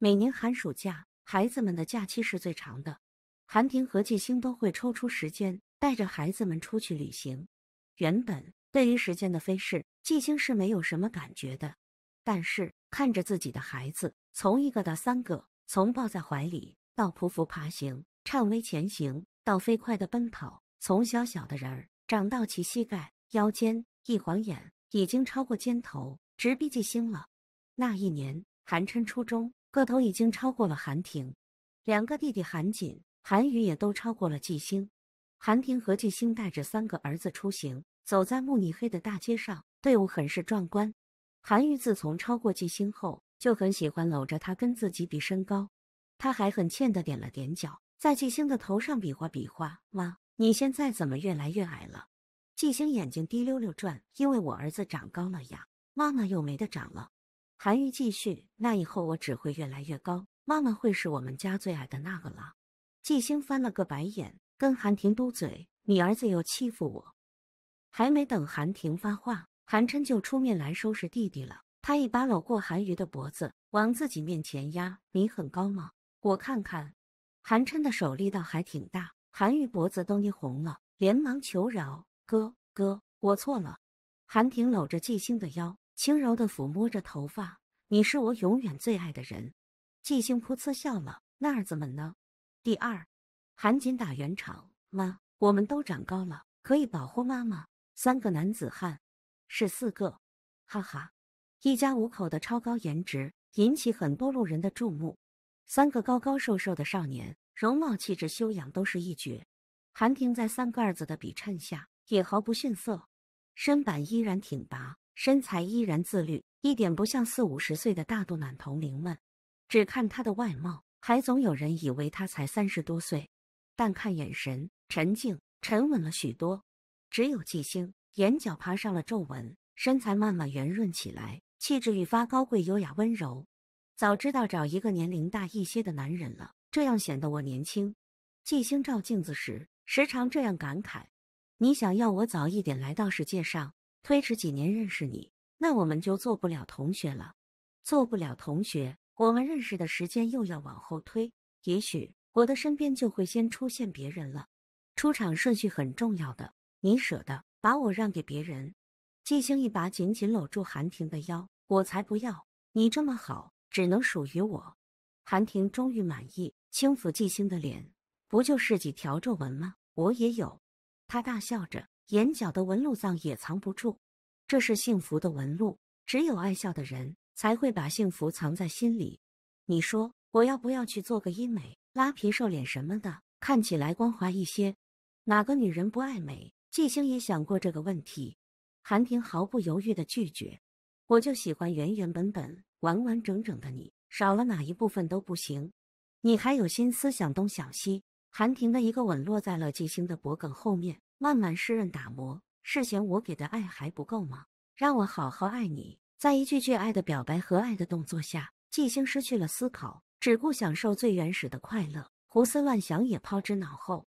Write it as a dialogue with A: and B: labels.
A: 每年寒暑假，孩子们的假期是最长的。韩婷和纪星都会抽出时间带着孩子们出去旅行。原本对于时间的飞逝，纪星是没有什么感觉的。但是看着自己的孩子，从一个到三个，从抱在怀里到匍匐爬行、颤巍前行，到飞快的奔跑，从小小的人儿长到齐膝盖、腰间，一晃眼已经超过肩头，直逼纪星了。那一年，韩琛初中。个头已经超过了韩婷，两个弟弟韩锦、韩宇也都超过了纪星。韩婷和纪星带着三个儿子出行，走在慕尼黑的大街上，队伍很是壮观。韩宇自从超过纪星后，就很喜欢搂着他跟自己比身高，他还很欠的点了点脚，在纪星的头上比划比划。妈，你现在怎么越来越矮了？纪星眼睛滴溜溜转，因为我儿子长高了呀，妈妈又没得长了。韩愈继续，那以后我只会越来越高，妈妈会是我们家最矮的那个了。纪星翻了个白眼，跟韩婷嘟嘴：“你儿子又欺负我。”还没等韩婷发话，韩琛就出面来收拾弟弟了。他一把搂过韩愈的脖子，往自己面前压：“你很高吗？我看看。”韩琛的手力道还挺大，韩愈脖子都捏红了，连忙求饶：“哥哥，我错了。”韩婷搂着纪星的腰。轻柔的抚摸着头发，你是我永远最爱的人。季星噗呲笑了，那儿子们呢？第二，韩瑾打圆场，妈，我们都长高了，可以保护妈妈。三个男子汉，是四个，哈哈，一家五口的超高颜值引起很多路人的注目。三个高高瘦瘦的少年，容貌、气质、修养都是一绝。韩婷在三个儿子的比衬下也毫不逊色，身板依然挺拔。身材依然自律，一点不像四五十岁的大肚腩同龄们。只看她的外貌，还总有人以为她才三十多岁。但看眼神，沉静、沉稳了许多。只有纪星，眼角爬上了皱纹，身材慢慢圆润起来，气质愈发高贵、优雅、温柔。早知道找一个年龄大一些的男人了，这样显得我年轻。纪星照镜子时，时常这样感慨：“你想要我早一点来到世界上？”推迟几年认识你，那我们就做不了同学了。做不了同学，我们认识的时间又要往后推。也许我的身边就会先出现别人了。出场顺序很重要的，你舍得把我让给别人？季星一把紧紧搂住韩婷的腰，我才不要你这么好，只能属于我。韩婷终于满意，轻抚季星的脸，不就是几条皱纹吗？我也有。她大笑着。眼角的纹路藏也藏不住，这是幸福的纹路，只有爱笑的人才会把幸福藏在心里。你说我要不要去做个医美，拉皮、瘦脸什么的，看起来光滑一些？哪个女人不爱美？纪星也想过这个问题，韩婷毫不犹豫的拒绝。我就喜欢原原本本、完完整整的你，少了哪一部分都不行。你还有心思想东想西？韩婷的一个吻落在了纪星的脖梗后面。慢慢湿润打磨，是嫌我给的爱还不够吗？让我好好爱你。在一句句爱的表白和爱的动作下，纪星失去了思考，只顾享受最原始的快乐，胡思乱想也抛之脑后。